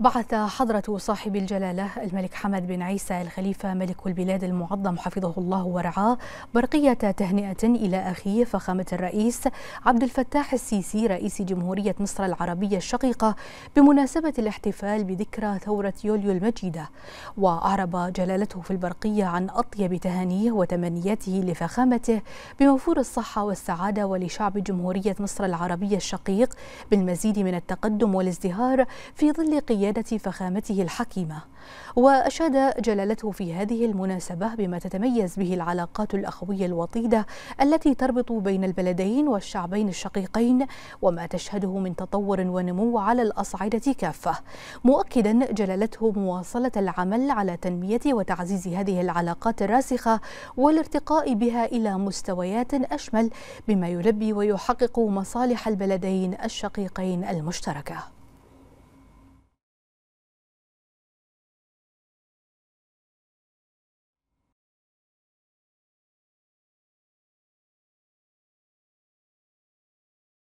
بعث حضرة صاحب الجلالة الملك حمد بن عيسى الخليفة ملك البلاد المعظم حفظه الله ورعاه برقية تهنئة إلى أخيه فخامة الرئيس عبد الفتاح السيسي رئيس جمهورية مصر العربية الشقيقة بمناسبة الاحتفال بذكرى ثورة يوليو المجيدة وأعرب جلالته في البرقية عن أطيب تهانيه وتمنياته لفخامته بوفور الصحة والسعادة ولشعب جمهورية مصر العربية الشقيق بالمزيد من التقدم والازدهار في ظل قيادة لزيادة فخامته الحكيمة وأشاد جلالته في هذه المناسبة بما تتميز به العلاقات الأخوية الوطيدة التي تربط بين البلدين والشعبين الشقيقين وما تشهده من تطور ونمو على الأصعدة كافة مؤكدا جلالته مواصلة العمل على تنمية وتعزيز هذه العلاقات الراسخة والارتقاء بها إلى مستويات أشمل بما يلبي ويحقق مصالح البلدين الشقيقين المشتركه